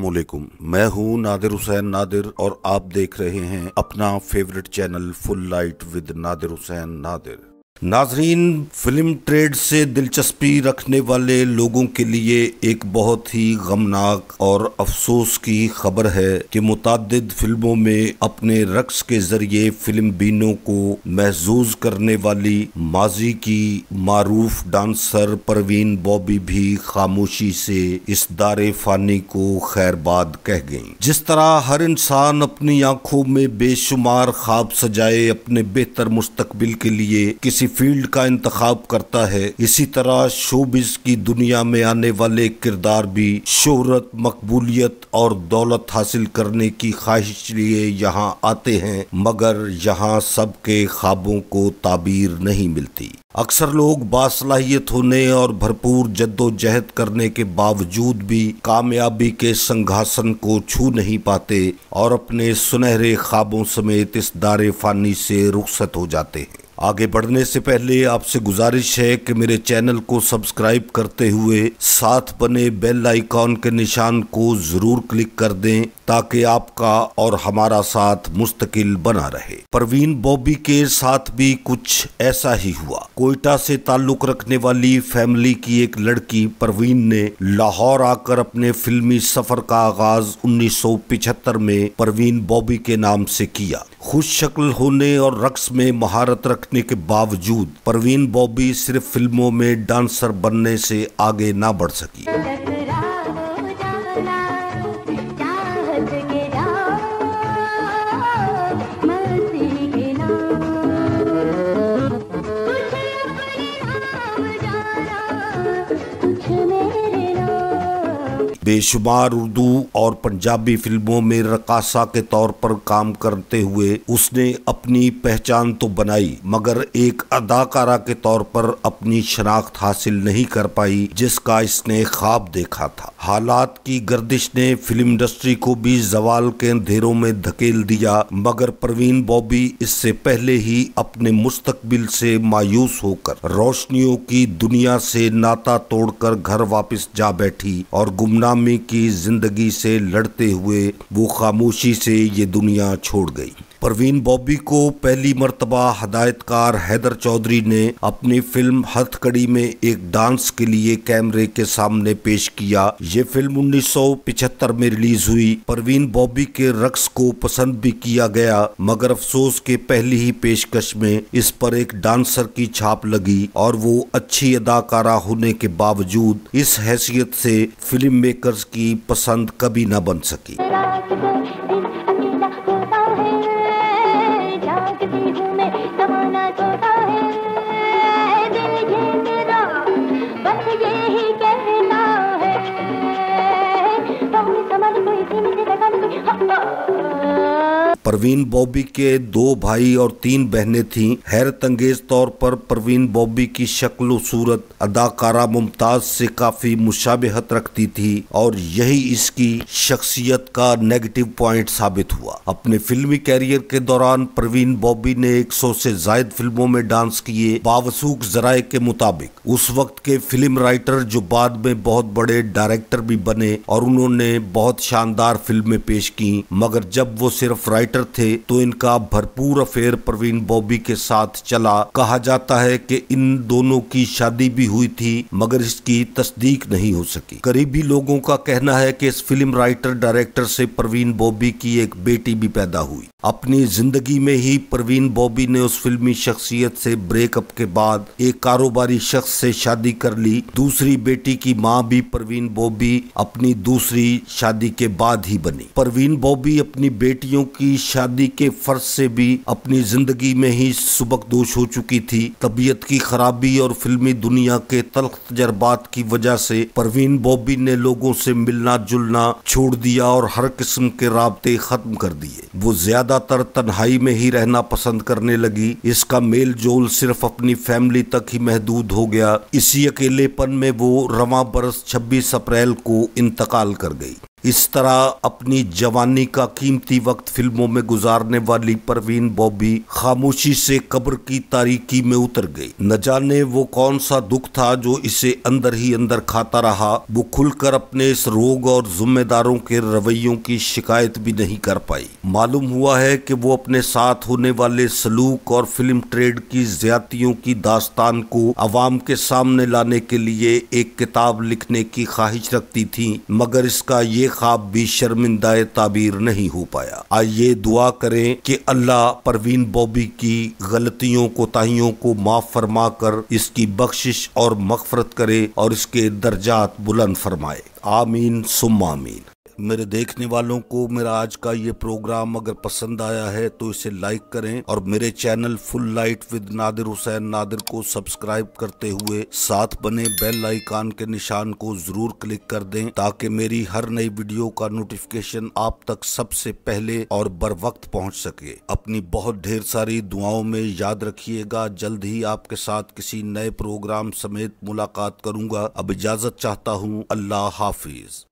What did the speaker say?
वालेकुम मैं हूं नादिर हुसैन नादिर और आप देख रहे हैं अपना favourite channel full light with Nadir Hussain Nadir Nazreen film trade से दिलचस्पी रखने वाले लोगों के लिए एक बहुत ही गमनाक और अफसोस की खबर है कि मुतद फिल्मों में अपने रक्स के जरिए फिल्म बीनों को महजूज करने वाली माजी की मारूफ डांसर परवीन बॉबी भी खामोशी से इस दार फानी को खैरबाद कह गई जिस तरह हर इंसान अपनी आंखों में बेशुमार ख्वाब सजाए अपने बेहतर मुस्तबिल के लिए किसी किसी फील्ड का इंतखब करता है इसी तरह शोबिस की दुनिया में आने वाले किरदार भी शोहरत मकबूलियत और दौलत हासिल करने की ख्वाहिश लिए यहाँ आते हैं मगर यहाँ सबके ख्वाबों को ताबीर नहीं मिलती अक्सर लोग बासलाहियत होने और भरपूर जद्दोजहद करने के बावजूद भी कामयाबी के संघासन को छू नहीं पाते और अपने सुनहरे ख्वाबों समेत इस दार फानी से रुखसत हो जाते हैं आगे बढ़ने से पहले आपसे गुजारिश है कि मेरे चैनल को सब्सक्राइब करते हुए साथ बने बेल आइकॉन के निशान को ज़रूर क्लिक कर दें ताकि आपका और हमारा साथ मुस्तकिल बना रहे परवीन बॉबी के साथ भी कुछ ऐसा ही हुआ कोयटा से ताल्लुक रखने वाली फैमिली की एक लड़की परवीन ने लाहौर आकर अपने फिल्मी सफर का आगाज 1975 में परवीन बॉबी के नाम से किया खुश शक्ल होने और रक्स में महारत रखने के बावजूद परवीन बॉबी सिर्फ फिल्मों में डांसर बनने से आगे ना बढ़ सकी बेशुमार उर्दू और पंजाबी फिल्मों में रकासा के तौर पर काम करते हुए उसने अपनी पहचान तो बनाई मगर एक अदाकारा के तौर पर अपनी शनाख्त हासिल नहीं कर पाई जिसका इसने ख्वाब देखा था हालात की गर्दिश ने फिल्म इंडस्ट्री को भी जवाल के अंधेरों में धकेल दिया मगर प्रवीण बॉबी इससे पहले ही अपने मुस्तकबिल से मायूस होकर रोशनियों की दुनिया से नाता तोड़कर घर वापस जा बैठी और गुमनाम गुलामी की जिंदगी से लड़ते हुए वो खामोशी से ये दुनिया छोड़ गई परवीन बॉबी को पहली मरतबा हदायतकार हैदर चौधरी ने अपनी फिल्म हथकड़ी में एक डांस के लिए कैमरे के सामने पेश किया ये फिल्म 1975 में रिलीज हुई परवीन बॉबी के रक्स को पसंद भी किया गया मगर अफसोस के पहली ही पेशकश में इस पर एक डांसर की छाप लगी और वो अच्छी अदाकारा होने के बावजूद इस हैसियत से फिल्म मेकर की पसंद कभी न बन सकी परवीन बॉबी के दो भाई और तीन बहनें थीं हैरत अंगेज तौर पर परवीन बॉबी की शक्ल सूरत अदाकारा मुमताज से काफी मुशाबहत रखती थी और यही इसकी शख्सियत का नेगेटिव पॉइंट साबित हुआ अपने फिल्मी कैरियर के दौरान परवीन बॉबी ने 100 से जायद फिल्मों में डांस किए बावसूख जराये के मुताबिक उस वक्त के फिल्म राइटर जो बाद में बहुत बड़े डायरेक्टर भी बने और उन्होंने बहुत शानदार फिल्में पेश की मगर जब वो सिर्फ राइटर राइटर थे तो इनका भरपूर अफेयर प्रवीण बॉबी के साथ चला कहा जाता है कि इन दोनों की शादी भी हुई थी मगर इसकी तस्दीक नहीं हो सकी करीबी लोगों का कहना है कि इस फिल्म राइटर डायरेक्टर से प्रवीण बॉबी की एक बेटी भी पैदा हुई अपनी जिंदगी में ही प्रवीण बॉबी ने उस फिल्मी शख्सियत से ब्रेकअप के बाद एक कारोबारी शख्स से शादी कर ली दूसरी बेटी की माँ भी प्रवीण बॉबी अपनी दूसरी शादी के बाद ही बनी प्रवीण बॉबी अपनी बेटियों की शादी के फर्ज से भी अपनी जिंदगी में ही सुबक दोष हो चुकी थी तबीयत की खराबी और फिल्मी दुनिया के तलख तजर्बात की वजह से प्रवीण बॉबी ने लोगों से मिलना जुलना छोड़ दिया और हर किस्म के रबते खत्म कर दिए वो ज्यादा ज्यादातर तन्हाई में ही रहना पसंद करने लगी इसका मेल जोल सिर्फ अपनी फैमिली तक ही महदूद हो गया इसी अकेलेपन में वो रवा बरस 26 अप्रैल को इंतकाल कर गई इस तरह अपनी जवानी का कीमती वक्त फिल्मों में गुजारने वाली परवीन बॉबी खामोशी से कब्र की तारीकी में उतर गई न जाने वो कौन सा दुख था जो इसे अंदर ही अंदर खाता रहा वो खुलकर अपने इस रोग और जिम्मेदारों के रवैयों की शिकायत भी नहीं कर पाई मालूम हुआ है कि वो अपने साथ होने वाले सलूक और फिल्म ट्रेड की ज्यादतियों की दास्तान को अवाम के सामने लाने के लिए एक किताब लिखने की ख्वाहिश रखती थी मगर इसका ये ख्वाब भी शर्मिंदा ताबीर नहीं हो पाया आइए दुआ करें कि अल्लाह परवीन बॉबी की गलतियों कोताहियों को माफ फरमा कर इसकी बख्शिश और मफफरत करे और इसके दर्जात बुलंद फरमाए आमीन सुम आमीन मेरे देखने वालों को मेरा आज का ये प्रोग्राम अगर पसंद आया है तो इसे लाइक करें और मेरे channel full light with Nadir Hussain Nadir को सब्सक्राइब करते हुए साथ बने बेल आइकान के निशान को जरूर क्लिक कर दें ताकि मेरी हर नई वीडियो का नोटिफिकेशन आप तक सबसे पहले और बर वक्त पहुँच सके अपनी बहुत ढेर सारी दुआओं में याद रखिएगा जल्द ही आपके साथ किसी नए प्रोग्राम समेत मुलाकात करूंगा अब इजाजत चाहता हूँ अल्लाह हाफिज